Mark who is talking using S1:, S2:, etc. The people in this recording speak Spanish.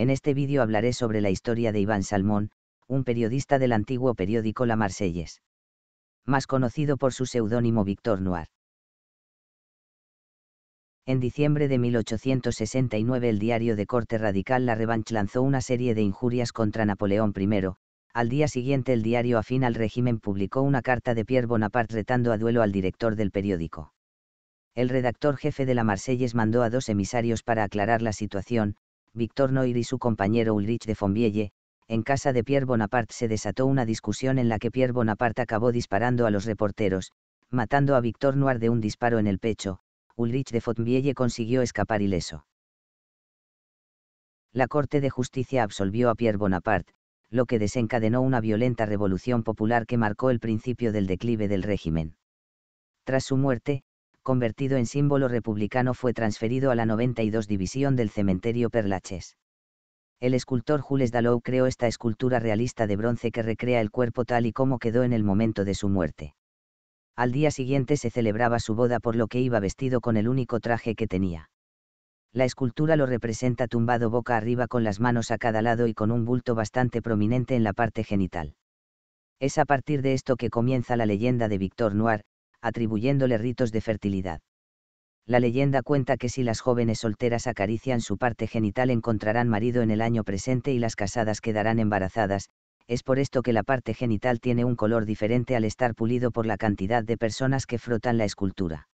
S1: En este vídeo hablaré sobre la historia de Iván Salmón, un periodista del antiguo periódico La Marselles. Más conocido por su seudónimo Victor Noir. En diciembre de 1869 el diario de corte radical La Revanche lanzó una serie de injurias contra Napoleón I. Al día siguiente el diario afín al régimen publicó una carta de Pierre Bonaparte retando a duelo al director del periódico. El redactor jefe de La Marselles mandó a dos emisarios para aclarar la situación, Victor Noir y su compañero Ulrich de Fonvielle, en casa de Pierre Bonaparte se desató una discusión en la que Pierre Bonaparte acabó disparando a los reporteros, matando a Victor Noir de un disparo en el pecho, Ulrich de Fonvielle consiguió escapar ileso. La Corte de Justicia absolvió a Pierre Bonaparte, lo que desencadenó una violenta revolución popular que marcó el principio del declive del régimen. Tras su muerte, convertido en símbolo republicano, fue transferido a la 92 División del Cementerio Perlaches. El escultor Jules Dalou creó esta escultura realista de bronce que recrea el cuerpo tal y como quedó en el momento de su muerte. Al día siguiente se celebraba su boda por lo que iba vestido con el único traje que tenía. La escultura lo representa tumbado boca arriba con las manos a cada lado y con un bulto bastante prominente en la parte genital. Es a partir de esto que comienza la leyenda de Victor Noir, atribuyéndole ritos de fertilidad. La leyenda cuenta que si las jóvenes solteras acarician su parte genital encontrarán marido en el año presente y las casadas quedarán embarazadas, es por esto que la parte genital tiene un color diferente al estar pulido por la cantidad de personas que frotan la escultura.